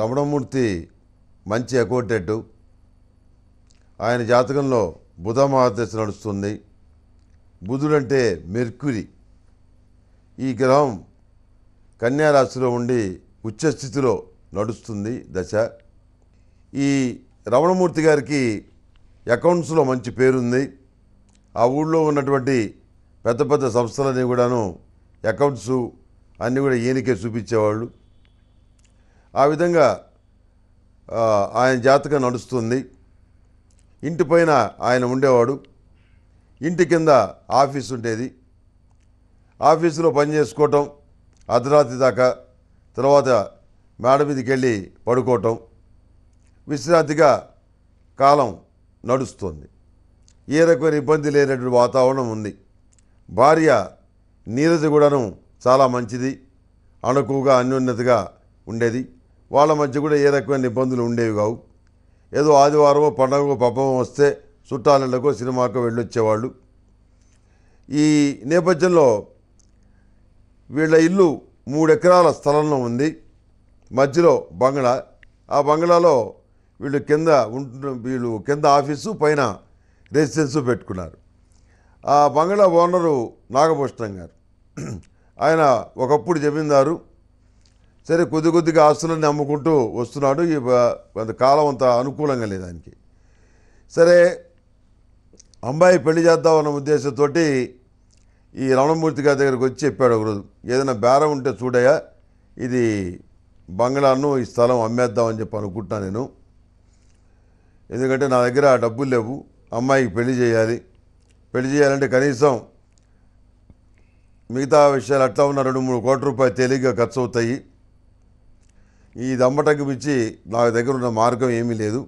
రమణమూర్తి మంచి అకోటెట్ ఆయన జాతకంలో బుధ మహాదశ నడుస్తుంది బుధుడంటే మెర్క్యురి ఈ గ్రహం కన్యారాశిలో ఉండి ఉచ్చస్థితిలో నడుస్తుంది దశ ఈ రమణమూర్తి గారికి అకౌంట్స్లో మంచి పేరుంది ఆ ఊళ్ళో ఉన్నటువంటి పెద్ద పెద్ద సంస్థలన్నీ కూడాను అకౌంట్స్ అన్నీ కూడా ఈయనకే చూపించేవాళ్ళు ఆ విధంగా ఆయన జాతక నడుస్తుంది ఇంటి ఆయన ఉండేవాడు ఇంటి కింద ఆఫీస్ ఉండేది ఆఫీసులో పని చేసుకోవటం అర్ధరాత్రి దాకా తర్వాత మేడ మీదకి వెళ్ళి పడుకోవటం విశ్రాంతిగా కాలం నడుస్తుంది ఏ రకమైన ఇబ్బంది లేనటువంటి వాతావరణం ఉంది భార్య నీరజ కూడాను చాలా మంచిది అణుకుగా అన్యోన్యతగా ఉండేది వాళ్ళ మధ్య కూడా ఏ రకమైన ఇబ్బందులు ఉండేవి కావు ఏదో ఆదివారమో పండగ పాపం వస్తే చుట్టాలకో సినిమాకో వెళ్ళొచ్చేవాళ్ళు ఈ నేపథ్యంలో వీళ్ళ ఇల్లు మూడెకరాల స్థలంలో ఉంది మధ్యలో బంగ్లా ఆ బంగ్లాలో వీళ్ళు కింద ఉంటు వీళ్ళు కింద ఆఫీసు పైన రెసిడెన్సు పెట్టుకున్నారు ఆ బంగ్లా ఓనరు నాగభూషణం గారు ఆయన ఒకప్పుడు జమీందారు సరే కొద్ది కొద్దిగా ఆస్తులన్నీ అమ్ముకుంటూ వస్తున్నాడు ఈ కాలం అంత అనుకూలంగా లేదు ఆయనకి సరే అమ్మాయి పెళ్లి చేద్దాం అన్న ఉద్దేశంతో ఈ రమణమూర్తి గారి దగ్గరికి వచ్చి చెప్పాడు ఒకరోజు ఏదైనా బేరం ఉంటే చూడయా ఇది బంగ్లాను ఈ స్థలం అమ్మేద్దామని చెప్పి అనుకుంటున్నా నేను ఎందుకంటే నా దగ్గర డబ్బులు లేవు అమ్మాయికి పెళ్లి చేయాలి పెళ్లి చేయాలంటే కనీసం మిగతా విషయాలు అట్లా ఉన్న రెండు మూడు కోట్ల రూపాయలు తేలిగ్గా ఖర్చు అవుతాయి ఈ దమ్మటకు మించి నా దగ్గర ఉన్న మార్గం ఏమీ లేదు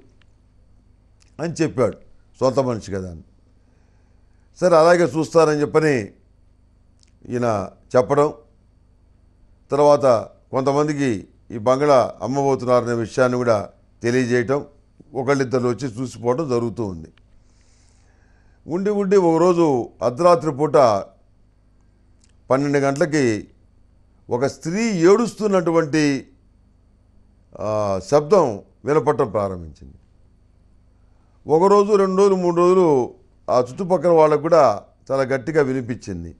అని చెప్పాడు సొంత మనిషి కదా అని సరే అలాగే చూస్తానని చెప్పని ఈయన చెప్పడం తర్వాత కొంతమందికి ఈ బంగ్లా అమ్మబోతున్నారనే విషయాన్ని కూడా తెలియజేయటం ఒకళ్ళిద్దరు వచ్చి చూసిపోవడం జరుగుతూ ఉంది ఉండి ఉండి ఒకరోజు అర్ధరాత్రి పూట పన్నెండు గంటలకి ఒక స్త్రీ ఏడుస్తున్నటువంటి శబ్దం వినపడటం ప్రారంభించింది ఒకరోజు రెండు రోజులు మూడు రోజులు ఆ చుట్టుపక్కల వాళ్ళకు కూడా చాలా గట్టిగా వినిపించింది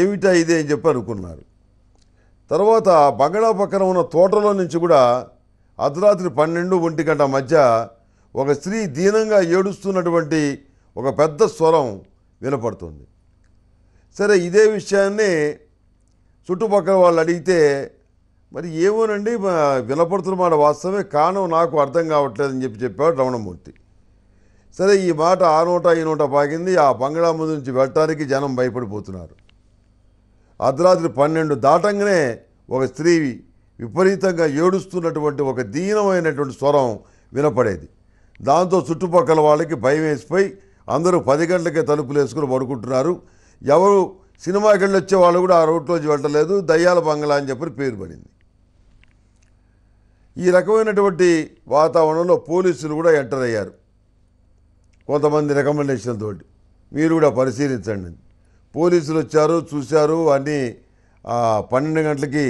ఏమిటా ఇదే అని చెప్పి అనుకున్నారు తర్వాత బంగళా పక్కన ఉన్న తోటలో నుంచి కూడా అర్ధరాత్రి పన్నెండు ఒంటి గంట మధ్య ఒక స్త్రీ దీనంగా ఏడుస్తున్నటువంటి ఒక పెద్ద స్వరం వినపడుతుంది సరే ఇదే విషయాన్ని చుట్టుపక్కల వాళ్ళు అడిగితే మరి ఏమోనండి వినపడుతున్న మాట వాస్తవమే కానం నాకు అర్థం కావట్లేదని చెప్పి చెప్పాడు రమణమూర్తి సరే ఈ మాట ఆ నోట ఈ నోట పాకింది ఆ బంగ్లా ముందు నుంచి వెళ్ళటానికి జనం భయపడిపోతున్నారు అర్ధరాత్రి పన్నెండు దాటంగానే ఒక స్త్రీ విపరీతంగా ఏడుస్తున్నటువంటి ఒక దీనమైనటువంటి స్వరం వినపడేది దాంతో చుట్టుపక్కల వాళ్ళకి భయం వేసిపోయి అందరూ పది గంటలకే తలుపులు వేసుకుని పడుకుంటున్నారు ఎవరు సినిమాకి వచ్చే వాళ్ళు కూడా ఆ రోడ్లోంచి వెళ్ళలేదు దయ్యాల బంగ్లా అని చెప్పి పేరు పడింది ఈ రకమైనటువంటి వాతావరణంలో పోలీసులు కూడా ఎంటర్ అయ్యారు కొంతమంది రికమెండేషన్తో మీరు కూడా పరిశీలించండి పోలీసులు వచ్చారు చూశారు అన్నీ పన్నెండు గంటలకి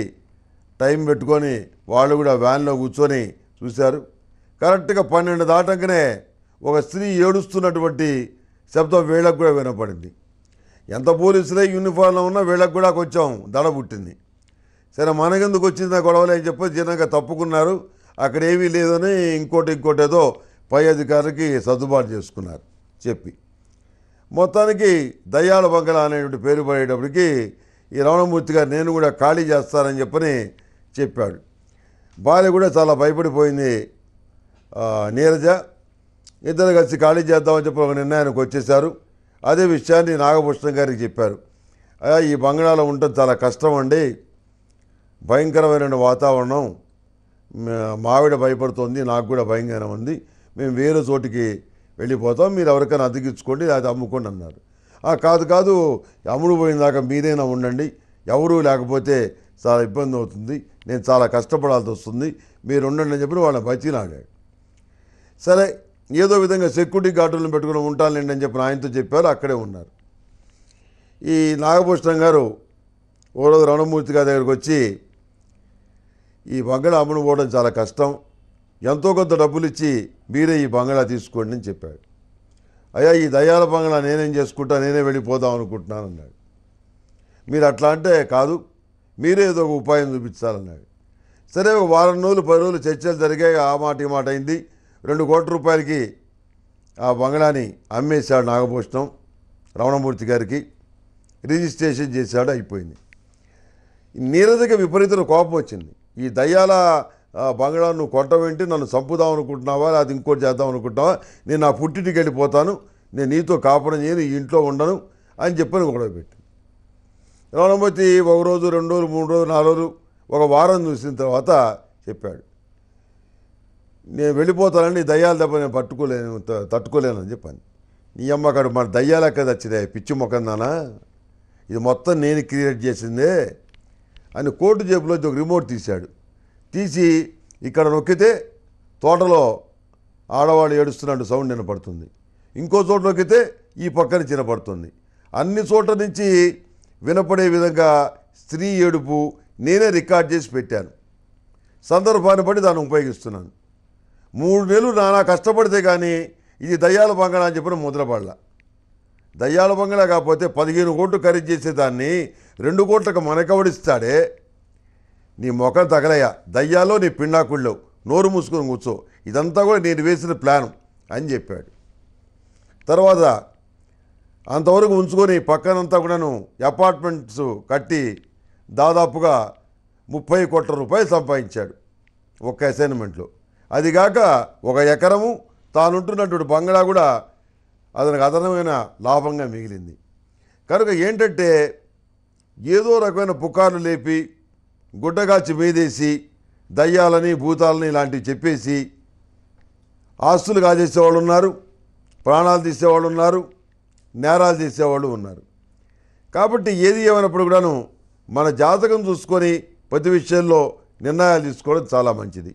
టైం పెట్టుకొని వాళ్ళు కూడా వ్యాన్లో కూర్చొని చూశారు కరెక్ట్గా పన్నెండు దాటంగానే ఒక స్త్రీ ఏడుస్తున్నటువంటి శబ్దం వీళ్ళకు కూడా వినపడింది ఎంత పోలీసులే యూనిఫామ్లో ఉన్నా వీళ్ళకు కూడా కొంచెం దడ పుట్టింది సరే మనకెందుకు వచ్చింది ఆ గొడవలు అని చెప్పి జనాక తప్పుకున్నారు అక్కడ ఏమీ లేదని ఇంకోటి ఇంకోటి ఏదో పై అధికారులకి సర్దుబాటు చేసుకున్నారు చెప్పి మొత్తానికి దయాళ బంగళ అనేటువంటి పేరు పడేటప్పటికి ఈ రమణమూర్తి గారు నేను కూడా ఖాళీ చేస్తానని చెప్పని చెప్పాడు భార్య కూడా చాలా భయపడిపోయింది నీరజ ఇద్దరు కలిసి ఖాళీ చేద్దామని చెప్పి ఒక నిర్ణయానికి వచ్చేశారు అదే విషయాన్ని నాగభూషణం గారికి చెప్పారు ఈ బంగాళాలో ఉండటం చాలా కష్టం అండి భయంకరమైన వాతావరణం మావిడ భయపడుతోంది నాకు కూడా భయంకరం ఉంది మేము వేరే చోటికి వెళ్ళిపోతాం మీరు ఎవరికైనా అతికించుకోండి అది అమ్ముకోండి అన్నారు కాదు కాదు అమ్ముడు పోయిన మీరైనా ఉండండి ఎవరూ లేకపోతే చాలా ఇబ్బంది అవుతుంది నేను చాలా కష్టపడాల్సి వస్తుంది మీరు ఉండండి అని చెప్పి వాళ్ళ బతినాడాడు సరే ఏదో విధంగా సెక్యూరిటీ గార్డులను పెట్టుకుని ఉంటాను అని చెప్పి ఆయనతో చెప్పారు అక్కడే ఉన్నారు ఈ నాగభూషణం గారు ఓ రోజు రణమూర్తి గారి దగ్గరికి వచ్చి ఈ బంగ్లా అమ్ముడుపోవడం చాలా కష్టం ఎంతో కొంత డబ్బులు ఇచ్చి మీరే ఈ బంగ్లా తీసుకోండి అని చెప్పాడు అయ్యా ఈ దయాల బంగ్లా నేనేం చేసుకుంటా నేనే వెళ్ళిపోదాం అనుకుంటున్నాను అన్నాడు మీరు అట్లా అంటే కాదు మీరే ఏదో ఒక ఉపాయం చూపించాలన్నాడు సరే ఒక వారం రోజులు పది రోజులు చర్చలు జరిగాయి ఆ మాట ఈ మాట అయింది రెండు కోట్ల రూపాయలకి ఆ బంగ్లాని అమ్మేశాడు నాగభూషణం రమణమూర్తి గారికి రిజిస్ట్రేషన్ చేశాడు అయిపోయింది నీరజకి విపరీతం కోపం వచ్చింది ఈ దయ్యాల బంగాళా నువ్వు కొట్టవేంటి నన్ను చంపుదాం అనుకుంటున్నావా అది ఇంకోటి చేద్దాం అనుకుంటున్నావా నేను నా పుట్టింటికి వెళ్ళిపోతాను నేను నీతో కాపురం చేయను ఈ ఇంట్లో ఉండను అని చెప్పని గొడవ పెట్టి రవణమూర్తి ఒక రోజు రెండు రోజులు మూడు రోజులు నాలుగు రోజులు ఒక వారం చూసిన తర్వాత చెప్పాడు నేను వెళ్ళిపోతానని దయ్యాల దెబ్బ నేను పట్టుకోలేను తట్టుకోలేను అని చెప్పాను నీ అమ్మ అమ్మకాడు మన దయ్యాలక్క తెచ్చిదే పిచ్చి మొక్కందానా ఇది మొత్తం నేను క్రియేట్ చేసిందే అని కోర్టు జేబులోంచి ఒక రిమోట్ తీశాడు తీసి ఇక్కడ నొక్కితే తోటలో ఆడవాళ్ళు ఏడుస్తున్నట్టు సౌండ్ వినపడుతుంది ఇంకో చోట నొక్కితే ఈ పక్కన చినపడుతుంది అన్ని చోట్ల నుంచి వినపడే విధంగా స్త్రీ ఏడుపు నేనే రికార్డ్ చేసి పెట్టాను సందర్భాన్ని బట్టి దాన్ని ఉపయోగిస్తున్నాను మూడు నెలలు నానా కష్టపడితే కానీ ఇది దయ్యాల బంగళ అని చెప్పిన ముద్రపడలా దయ్యాల బంగళ కాకపోతే పదిహేను కోట్లు ఖరీదు చేసేదాన్ని రెండు కోట్లకు మనకెవడిస్తాడే నీ మొఖం తగలయ్యా దయ్యాలో నీ పిండాకుళ్ళు నోరు మూసుకొని కూర్చో ఇదంతా కూడా నేను వేసిన ప్లాను అని చెప్పాడు తర్వాత అంతవరకు ఉంచుకొని పక్కనంతా కూడాను అపార్ట్మెంట్స్ కట్టి దాదాపుగా ముప్పై కోట్ల రూపాయలు సంపాదించాడు ఒక్క అసైన్మెంట్లో అదిగాక ఒక ఎకరము తానుంటున్నటువంటి బంగ్లా కూడా అతనికి అదనమైన లాభంగా మిగిలింది కనుక ఏంటంటే ఏదో రకమైన పుకార్లు లేపి గుడ్డగాచి మీదేసి దయ్యాలని భూతాలని ఇలాంటివి చెప్పేసి ఆస్తులు కాజేసేవాళ్ళు ఉన్నారు ప్రాణాలు తీసేవాళ్ళు ఉన్నారు నేరాలు తీసేవాళ్ళు ఉన్నారు కాబట్టి ఏది ఏమైనప్పుడు కూడాను మన జాతకం చూసుకొని ప్రతి విషయంలో నిర్ణయాలు తీసుకోవడం చాలా మంచిది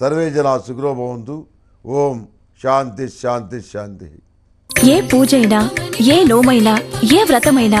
సర్వే జన సుగ్రోభవంతు ఓం శాంతి శాంతి శాంతి ఏ పూజైనా ఏ నోమైనా ఏ వ్రతమైనా